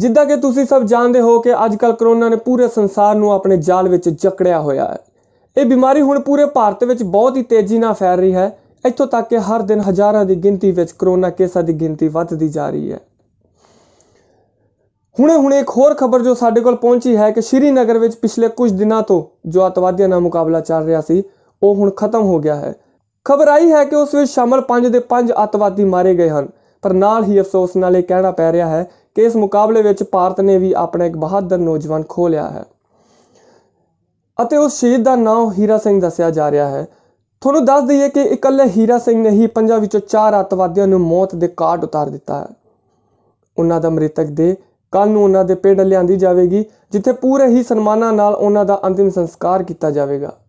ਜਿੱਦਾਂ ਕਿ ਤੁਸੀਂ ਸਭ ਜਾਣਦੇ ਹੋ ਕਿ ਅੱਜਕੱਲ ਕਰੋਨਾ ਨੇ ਪੂਰੇ ਸੰਸਾਰ ਨੂੰ ਆਪਣੇ ਜਾਲ ਵਿੱਚ ਜਕੜਿਆ ਹੋਇਆ ਹੈ ਇਹ ਬਿਮਾਰੀ ਹੁਣ ਪੂਰੇ ਭਾਰਤ ਵਿੱਚ ਬਹੁਤ ਹੀ ਤੇਜ਼ੀ ਨਾਲ ਫੈਲ ਰਹੀ ਹੈ ਇੱਥੋਂ ਤੱਕ ਕਿ ਹਰ ਦਿਨ ਹਜ਼ਾਰਾਂ ਦੀ ਗਿਣਤੀ ਵਿੱਚ ਕਰੋਨਾ ਕੇਸਾਂ ਦੀ ਗਿਣਤੀ ਵੱਧਦੀ ਜਾ ਰਹੀ ਹੈ ਹੁਣੇ ਹੁਣੇ ਇੱਕ ਹੋਰ ਖਬਰ ਜੋ ਸਾਡੇ ਕੋਲ ਪਹੁੰਚੀ ਹੈ ਕਿ ਸ਼੍ਰੀਨਗਰ ਵਿੱਚ ਪਿਛਲੇ ਕੁਝ ਦਿਨਾਂ ਤੋਂ ਜੋ ਅਤਵਾਦੀਆਂ ਨਾਲ ਮੁਕਾਬਲਾ ਚੱਲ ਰਿਹਾ ਸੀ ਉਹ ਹੁਣ ਖਤਮ ਹੋ ਗਿਆ ਹੈ ਖਬਰ ਆਈ ਹੈ ਕਿ ਉਸ ਵਿੱਚ ਸ਼ਾਮਲ 5 ਦੇ 5 ਅਤਵਾਦੀ ਮਾਰੇ ਗਏ ਹਨ ਪਰ ਨਾਲ ਹੀ ਅਫਸੋਸ ਨਾਲ ਇਹ ਕਹਿਣਾ ਪੈ ਰਿਹਾ ਹੈ ਕਿ ਇਸ ਮੁਕਾਬਲੇ ਵਿੱਚ ਭਾਰਤ ਨੇ ਵੀ ਆਪਣਾ ਇੱਕ ਬਹਾਦਰ ਨੌਜਵਾਨ ਖੋ ਲਿਆ ਹੈ ਅਤੇ ਉਸ ਸ਼ਹੀਦ ਦਾ ਨਾਮ ਹੀਰਾ ਸਿੰਘ ਦੱਸਿਆ ਜਾ ਰਿਹਾ ਹੈ ਤੁਹਾਨੂੰ ਦੱਸ ਦਈਏ ਕਿ ਇਕੱਲੇ ਹੀਰਾ ਸਿੰਘ ਨੇ ਹੀ ਪੰਜਾਬ ਵਿੱਚੋਂ ਚਾਰ ਅਤਵਾਦੀਆਂ ਨੂੰ ਮੌਤ ਦੇ ਘਾਟ ਉਤਾਰ ਦਿੱਤਾ ਹੈ ਉਹਨਾਂ ਦਾ ਮ੍ਰਿਤਕ ਦੇ ਕੱਲ ਨੂੰ ਉਹਨਾਂ ਦੇ ਪਿੰਡ ਲਿਆਂਦੀ ਜਾਵੇਗੀ ਜਿੱਥੇ ਪੂਰੇ ਹੀ ਸਨਮਾਨਾਂ ਨਾਲ ਉਹਨਾਂ ਦਾ ਅੰਤਿਮ ਸੰਸਕਾਰ ਕੀਤਾ ਜਾਵੇਗਾ